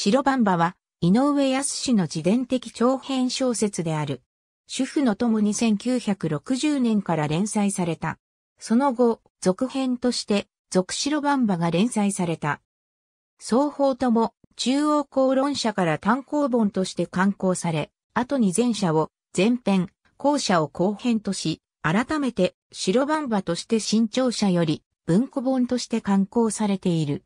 白バンバは、井上康氏の自伝的長編小説である。主婦の友に1960年から連載された。その後、続編として、続白バンバが連載された。双方とも、中央公論社から単行本として刊行され、後に前者を、前編、後者を後編とし、改めて、白バンバとして新潮社より、文庫本として刊行されている。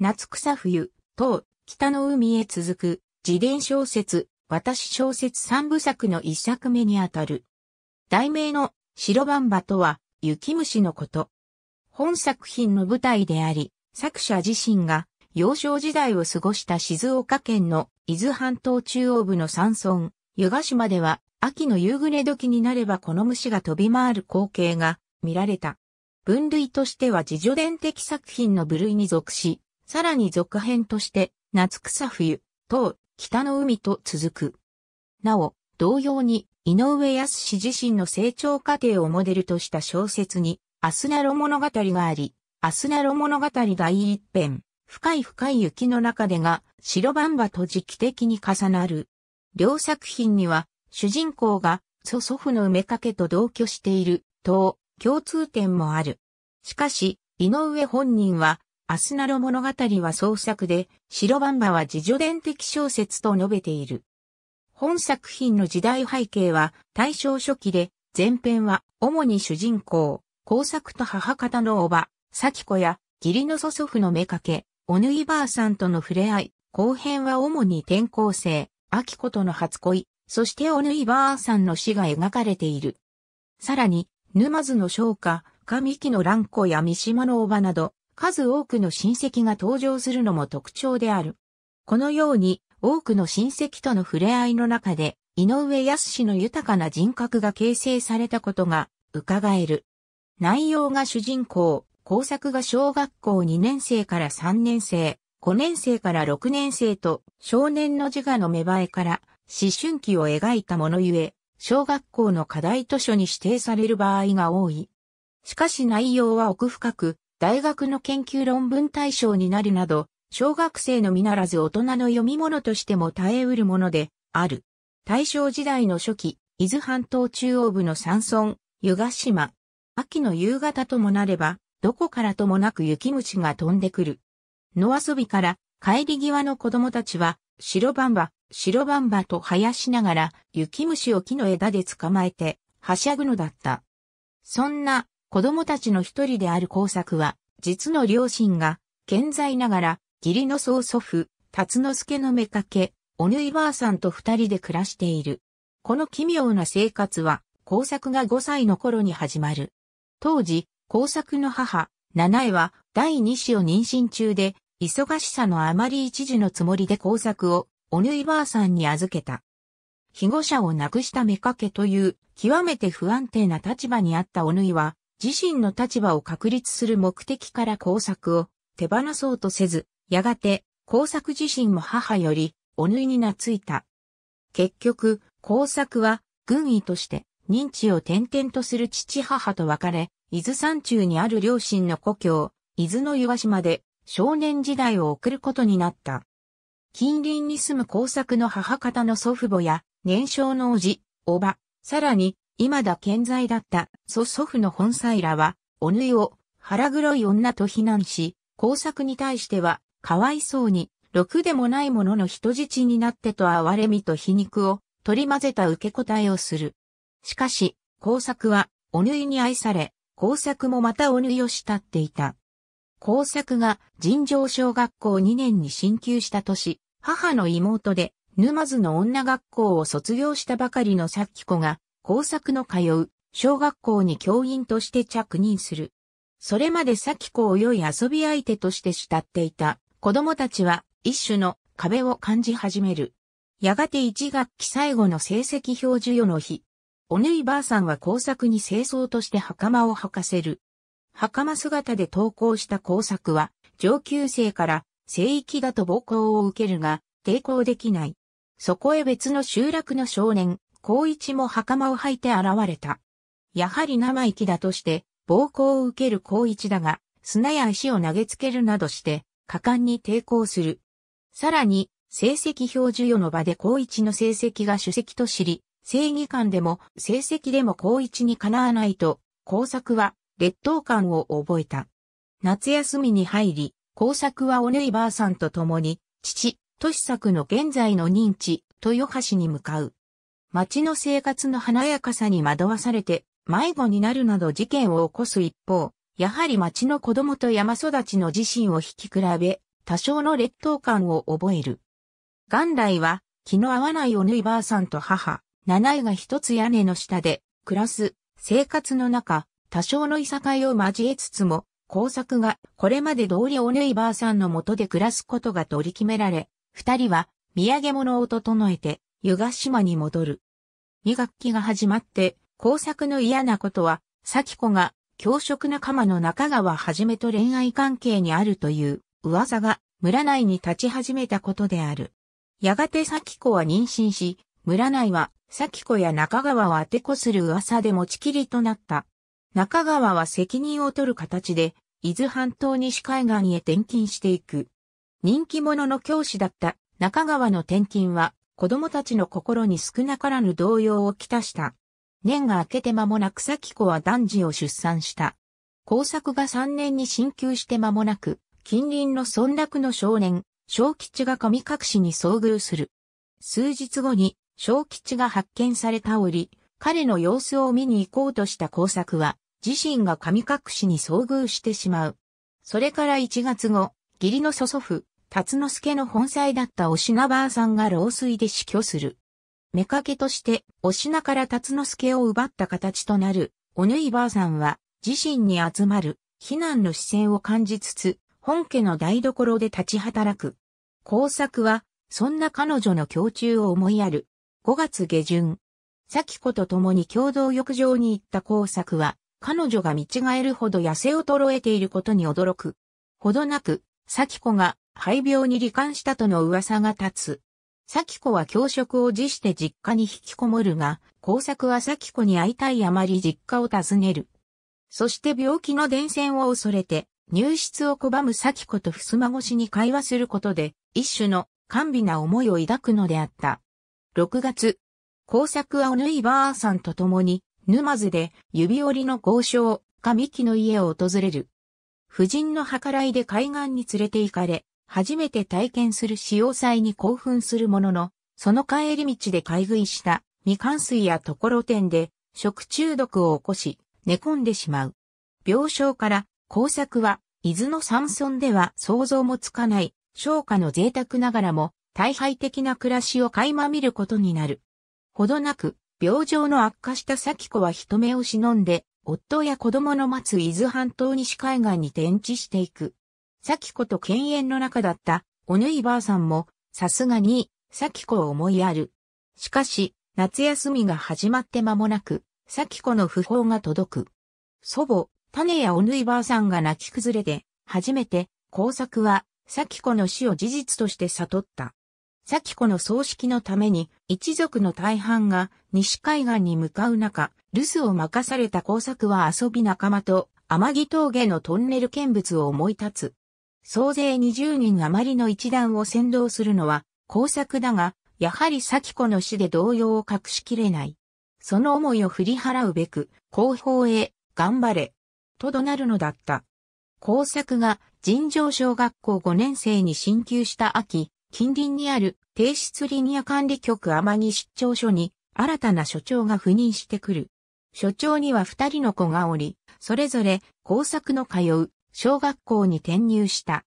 夏草冬、等、北の海へ続く、自伝小説、私小説三部作の一作目にあたる。題名の白バンバとは、雪虫のこと。本作品の舞台であり、作者自身が幼少時代を過ごした静岡県の伊豆半島中央部の山村、湯ヶ島では秋の夕暮れ時になればこの虫が飛び回る光景が見られた。分類としては自助伝的作品の部類に属し、さらに続編として夏草冬、等、北の海と続く。なお、同様に、井上康自身の成長過程をモデルとした小説に、アスナロ物語があり、アスナロ物語第一編、深い深い雪の中でが、白バンバと時期的に重なる。両作品には、主人公が、祖祖父の埋めかけと同居している、と、共通点もある。しかし、井上本人は、アスナロ物語は創作で、白バンバは自助伝的小説と述べている。本作品の時代背景は大正初期で、前編は主に主人公、工作と母方のおば、咲子や義理の祖祖父の目かけ、おぬいばあさんとの触れ合い、後編は主に転校生、秋子との初恋、そしておぬいばあさんの死が描かれている。さらに、沼津の商家、上木の蘭子や三島のおばなど、数多くの親戚が登場するのも特徴である。このように、多くの親戚との触れ合いの中で、井上康氏の豊かな人格が形成されたことが伺える。内容が主人公、工作が小学校2年生から3年生、5年生から6年生と少年の自我の芽生えから思春期を描いたものゆえ、小学校の課題図書に指定される場合が多い。しかし内容は奥深く、大学の研究論文対象になるなど、小学生のみならず大人の読み物としても耐え得るものである。大正時代の初期、伊豆半島中央部の山村、湯ヶ島。秋の夕方ともなれば、どこからともなく雪虫が飛んでくる。野遊びから帰り際の子供たちは、白バンバ、白バンバと生やしながら、雪虫を木の枝で捕まえて、はしゃぐのだった。そんな子供たちの一人である工作は、実の両親が、健在ながら、義理の曽祖父、辰之助の目かけ、おぬいばあさんと二人で暮らしている。この奇妙な生活は、工作が5歳の頃に始まる。当時、工作の母、七重は第二子を妊娠中で、忙しさのあまり一時のつもりで工作を、おぬいばあさんに預けた。被護者を亡くした目かけという、極めて不安定な立場にあったおぬいは、自身の立場を確立する目的から工作を手放そうとせず、やがて工作自身も母よりお縫いに懐いた。結局、工作は軍医として認知を転々とする父母と別れ、伊豆山中にある両親の故郷、伊豆の岩島で少年時代を送ることになった。近隣に住む工作の母方の祖父母や年少の叔父、おば、さらに今だ健在だった祖祖父の本妻らは、おぬいを腹黒い女と非難し、工作に対しては、かわいそうに、ろくでもないものの人質になってと哀れみと皮肉を取り混ぜた受け答えをする。しかし、工作は、おぬいに愛され、工作もまたおぬいを慕っていた。工作が尋常小学校2年に進級した年、母の妹で、沼津の女学校を卒業したばかりの咲子が、工作の通う小学校に教員として着任する。それまで咲子を良い遊び相手として慕っていた子供たちは一種の壁を感じ始める。やがて一学期最後の成績表授与の日、おぬいばあさんは工作に清掃として袴を履かせる。袴姿で登校した工作は上級生から聖域だと暴行を受けるが抵抗できない。そこへ別の集落の少年、光一も袴を履いて現れた。やはり生意気だとして、暴行を受ける光一だが、砂や石を投げつけるなどして、果敢に抵抗する。さらに、成績表授与の場で高一の成績が主席と知り、正義感でも成績でも高一にかなわないと、工作は劣等感を覚えた。夏休みに入り、工作はおねいばあさんと共に、父、とし作の現在の認知、豊橋に向かう。街の生活の華やかさに惑わされて迷子になるなど事件を起こす一方、やはり町の子供と山育ちの自身を引き比べ、多少の劣等感を覚える。元来は気の合わないおぬいばあさんと母、七重が一つ屋根の下で暮らす生活の中、多少のいさかいを交えつつも、工作がこれまで通りおぬいばあさんのもとで暮らすことが取り決められ、二人は土産物を整えて、湯ヶ島に戻る。2学期が始まって、工作の嫌なことは、咲子が、教職仲間の中川はじめと恋愛関係にあるという噂が村内に立ち始めたことである。やがて咲子は妊娠し、村内は咲子や中川を当てこする噂で持ちきりとなった。中川は責任を取る形で、伊豆半島西海岸へ転勤していく。人気者の教師だった中川の転勤は子供たちの心に少なからぬ動揺をきたした。年が明けて間もなく咲子は男児を出産した。工作が3年に進級して間もなく、近隣の村落の少年、小吉が神隠しに遭遇する。数日後に、小吉が発見された折、彼の様子を見に行こうとした工作は、自身が神隠しに遭遇してしまう。それから1月後、義理の祖祖父、辰之助の本妻だったお品婆さんが老衰で死去する。妾として、お品から辰之助を奪った形となる、おぬい婆さんは、自身に集まる、非難の視線を感じつつ、本家の台所で立ち働く。工作は、そんな彼女の胸中を思いやる。5月下旬、咲子と共に共同浴場に行った工作は、彼女が見違えるほど痩せ衰えていることに驚く。ほどなく、咲子が肺病に罹患したとの噂が立つ。咲子は教職を辞して実家に引きこもるが、工作は咲子に会いたいあまり実家を訪ねる。そして病気の伝染を恐れて、入室を拒む咲子と襖越しに会話することで、一種の甘美な思いを抱くのであった。6月、工作はおぬいばあさんと共に、沼津で指折りの豪商、神木の家を訪れる。夫人の計らいで海岸に連れて行かれ、初めて体験する使用祭に興奮するものの、その帰り道で買い食いした未完水やところてで食中毒を起こし寝込んでしまう。病床から工作は伊豆の山村では想像もつかない商家の贅沢ながらも大敗的な暮らしを垣間見ることになる。ほどなく病状の悪化した咲子は人目を忍んで夫や子供の待つ伊豆半島西海岸に転地していく。咲子と犬猿の仲だった、おぬいばあさんも、さすがに、咲子を思いやる。しかし、夏休みが始まって間もなく、咲子の訃報が届く。祖母、種やおぬいばあさんが泣き崩れて、初めて、工作は、咲子の死を事実として悟った。咲子の葬式のために、一族の大半が西海岸に向かう中、留守を任された工作は遊び仲間と、天城峠のトンネル見物を思い立つ。総勢20人余りの一団を先導するのは工作だが、やはり咲子の死で動揺を隠しきれない。その思いを振り払うべく、後方へ、頑張れ、と怒鳴るのだった。工作が尋常小学校5年生に進級した秋、近隣にある低質リニア管理局天城出張所に新たな所長が赴任してくる。所長には二人の子がおり、それぞれ工作の通う小学校に転入した。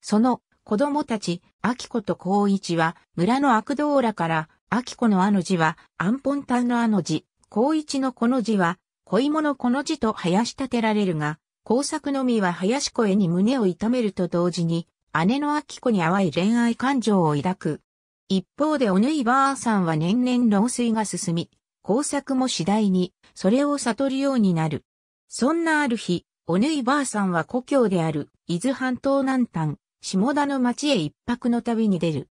その子供たち、秋子と孝一は、村の悪道らから、秋子のあの字は、アンポンタンのあの字、孝一のこの字は、恋物この字と林立てられるが、工作のみは林子へに胸を痛めると同時に、姉の秋子に淡い恋愛感情を抱く。一方でおぬいばあさんは年々老衰が進み、工作も次第に、それを悟るようになる。そんなある日、おぬいばあさんは故郷である伊豆半島南端、下田の町へ一泊の旅に出る。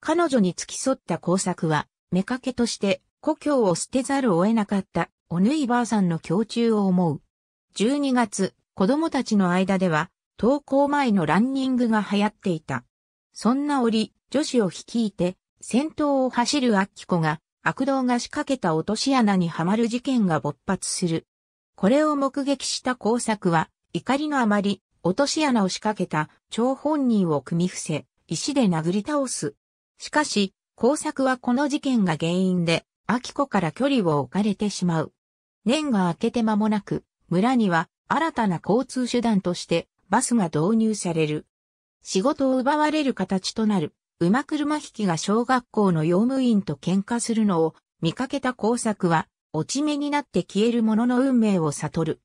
彼女に付き添った工作は、目けとして故郷を捨てざるを得なかったおぬいばあさんの胸中を思う。12月、子供たちの間では、登校前のランニングが流行っていた。そんな折、女子を率いて、先頭を走るアッキコが、悪童が仕掛けた落とし穴にはまる事件が勃発する。これを目撃した工作は、怒りのあまり、落とし穴を仕掛けた、張本人を組み伏せ、石で殴り倒す。しかし、工作はこの事件が原因で、秋子から距離を置かれてしまう。年が明けて間もなく、村には新たな交通手段としてバスが導入される。仕事を奪われる形となる、馬車引きが小学校の用務員と喧嘩するのを見かけた工作は落ち目になって消える者の運命を悟る。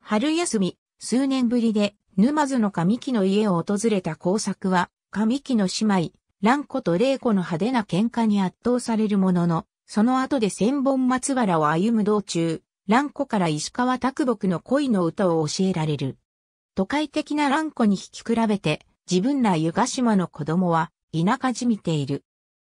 春休み、数年ぶりで、沼津の神木の家を訪れた工作は、神木の姉妹、蘭子と玲子の派手な喧嘩に圧倒されるものの、その後で千本松原を歩む道中、蘭子から石川卓木の恋の歌を教えられる。都会的な蘭子に引き比べて、自分ら湯ヶ島の子供は、田舎じみている。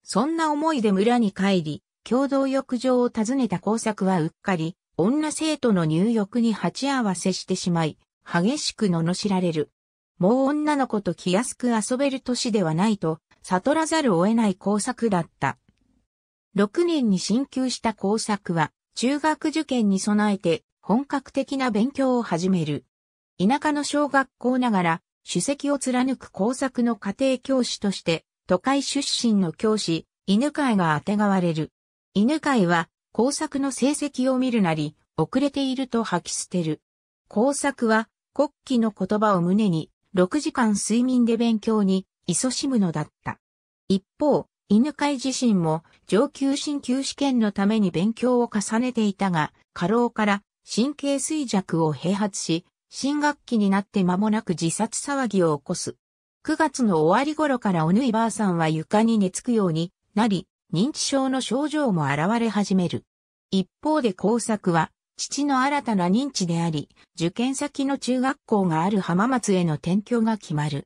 そんな思いで村に帰り、共同浴場を訪ねた工作はうっかり、女生徒の入浴に鉢合わせしてしまい、激しく罵られる。もう女の子と気安く遊べる年ではないと、悟らざるを得ない工作だった。6年に進級した工作は、中学受験に備えて、本格的な勉強を始める。田舎の小学校ながら、主席を貫く工作の家庭教師として、都会出身の教師、犬飼が当てがわれる。犬飼は工作の成績を見るなり、遅れていると吐き捨てる。工作は国旗の言葉を胸に、6時間睡眠で勉強に、勤しむのだった。一方、犬飼自身も上級進級試験のために勉強を重ねていたが、過労から神経衰弱を併発し、新学期になって間もなく自殺騒ぎを起こす。9月の終わり頃からおぬいばあさんは床に寝つくようになり、認知症の症状も現れ始める。一方で工作は、父の新たな認知であり、受験先の中学校がある浜松への転居が決まる。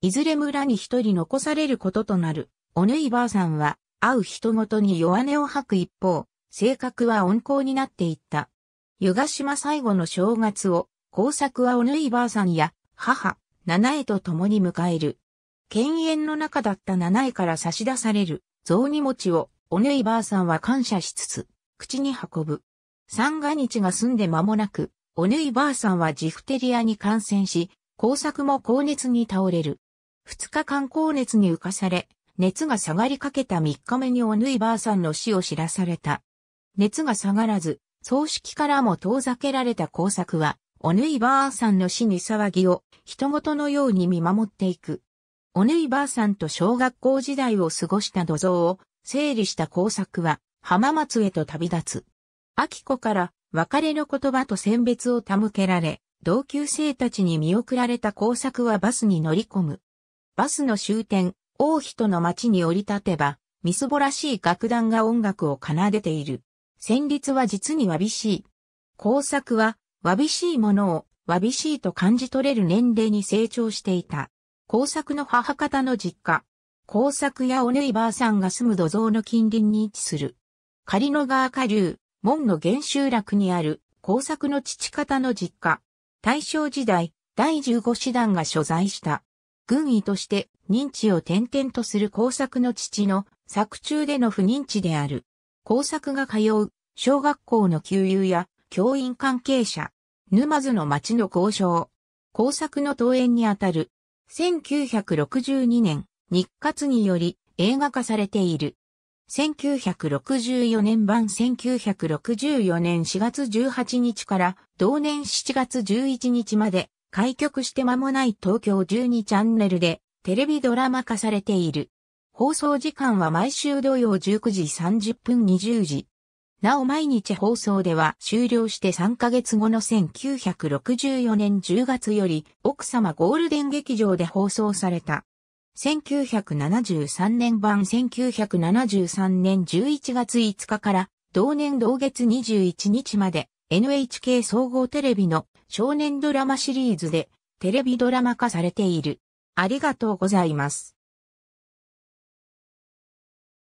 いずれ村に一人残されることとなる、おぬいばあさんは、会う人ごとに弱音を吐く一方、性格は温厚になっていった。湯ヶ島最後の正月を、工作はおぬいばあさんや、母、七重と共に迎える。犬猿の中だった七重から差し出される、雑煮餅をおねいばあさんは感謝しつつ、口に運ぶ。三が日が済んで間もなく、おねいばあさんはジフテリアに感染し、工作も高熱に倒れる。二日間高熱に浮かされ、熱が下がりかけた三日目におぬいばあさんの死を知らされた。熱が下がらず、葬式からも遠ざけられた工作は、おぬいばあさんの死に騒ぎを、人事のように見守っていく。おぬいばあさんと小学校時代を過ごした土蔵を整理した工作は浜松へと旅立つ。秋子から別れの言葉と選別を手向けられ、同級生たちに見送られた工作はバスに乗り込む。バスの終点、大人の町に降り立てば、みすぼらしい楽団が音楽を奏でている。旋律は実にわびしい。工作は、わびしいものを、わびしいと感じ取れる年齢に成長していた。工作の母方の実家。工作やおネいばあさんが住む土蔵の近隣に位置する。仮の川下流、門の原集落にある工作の父方の実家。大正時代、第15師団が所在した。軍医として認知を転々とする工作の父の作中での不認知である。工作が通う小学校の給油や教員関係者、沼津の町の交渉、工作の登園にあたる1962年、日活により映画化されている。1964年版1964年4月18日から同年7月11日まで開局して間もない東京12チャンネルでテレビドラマ化されている。放送時間は毎週土曜19時30分20時、なお毎日放送では終了して3ヶ月後の1964年10月より奥様ゴールデン劇場で放送された。1973年版1973年11月5日から同年同月21日まで NHK 総合テレビの少年ドラマシリーズでテレビドラマ化されている。ありがとうございます。